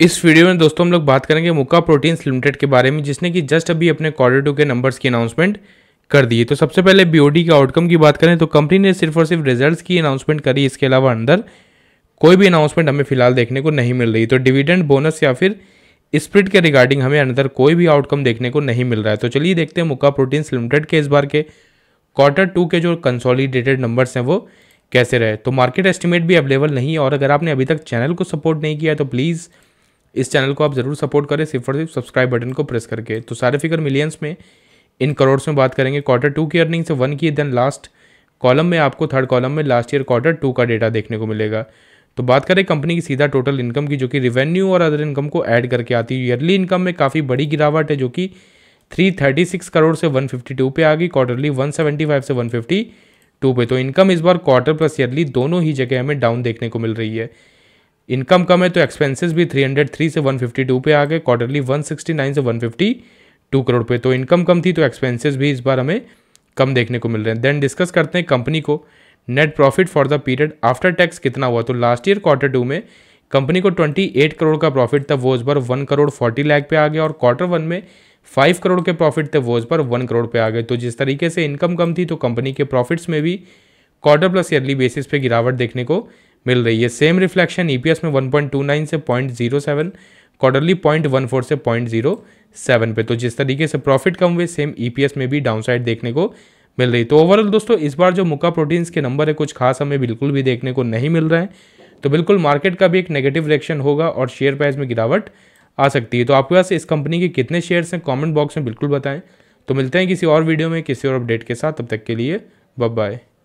इस वीडियो में दोस्तों हम लोग बात करेंगे मुका प्रोटीन्स लिमिटेड के बारे में जिसने कि जस्ट अभी अपने क्वार्टर टू के नंबर्स की अनाउंसमेंट कर दिए तो सबसे पहले बीओडी के आउटकम की बात करें तो कंपनी ने सिर्फ और सिर्फ रिजल्ट्स की अनाउंसमेंट करी इसके अलावा अंदर कोई भी अनाउंसमेंट हमें फिलहाल देखने को नहीं मिल रही तो डिविडेंड बोनस या फिर स्प्रिट के रिगार्डिंग हमें अंदर कोई भी आउटकम देखने को नहीं मिल रहा है तो चलिए देखते हैं मुक्का प्रोटीन्स लिमिटेड के इस बार के क्वार्टर टू के जो कंसोलिडेटेड नंबर्स हैं वो कैसे रहे तो मार्केट एस्टिमेट भी अवेलेबल नहीं है और अगर आपने अभी तक चैनल को सपोर्ट नहीं किया तो प्लीज़ इस चैनल को आप ज़रूर सपोर्ट करें सिर्फ और सिर्फ सब्सक्राइब बटन को प्रेस करके तो सारे फिगर मिलियंस में इन करोड़ में बात करेंगे क्वार्टर टू की अर्निंग से वन की देन लास्ट कॉलम में आपको थर्ड कॉलम में लास्ट ईयर क्वार्टर टू का डेटा देखने को मिलेगा तो बात करें कंपनी की सीधा टोटल इनकम की जो कि रिवेन्यू और अदर इनकम को ऐड करके आती है ईयरली इनकम में काफ़ी बड़ी गिरावट है जो कि 336 करोड़ से 152 पे आ गई क्वार्टरली 175 से 152 पे तो इनकम इस बार क्वार्टर प्लस ईयरली दोनों ही जगह हमें डाउन देखने को मिल रही है इनकम कम है तो एक्सपेंसेस भी 303 से 152 पे आ गए क्वार्टरली 169 से 152 करोड़ पे तो इनकम कम थी तो एक्सपेंसेस भी इस बार हमें कम देखने को मिल रहे हैं देन डिस्कस करते हैं कंपनी को net profit for the period after tax कितना हुआ तो लास्ट ईयर क्वार्टर टू में कंपनी को 28 करोड़ का प्रॉफिट था वो इस बार वन करोड़ फोर्टी लैख पे आ गया और क्वार्टर वन में फाइव करोड़ के प्रॉफिट थे वो इस बार वन करोड़ पे आ गए तो जिस तरीके से इनकम कम थी तो कंपनी के प्रॉफिट्स में भी क्वार्टर प्लस ईयरली बेसिस पे गिरावट देखने को मिल रही है सेम रिफ्लेक्शन ई में 1.29 से 0.07 क्वार्टरली पॉइंट से 0.07 पे तो जिस तरीके से प्रॉफिट कम हुए सेम ई e में भी साइड देखने को मिल रही तो ओवरऑल दोस्तों इस बार जो मुका प्रोटीन्स के नंबर है कुछ खास हमें बिल्कुल भी देखने को नहीं मिल रहा है तो बिल्कुल मार्केट का भी एक नेगेटिव रिएक्शन होगा और शेयर प्राइस में गिरावट आ सकती है तो आपके पास इस कंपनी के कितने शेयर्स हैं कमेंट बॉक्स में बिल्कुल बताएं तो मिलते हैं किसी और वीडियो में किसी और अपडेट के साथ तब तक के लिए बब बाय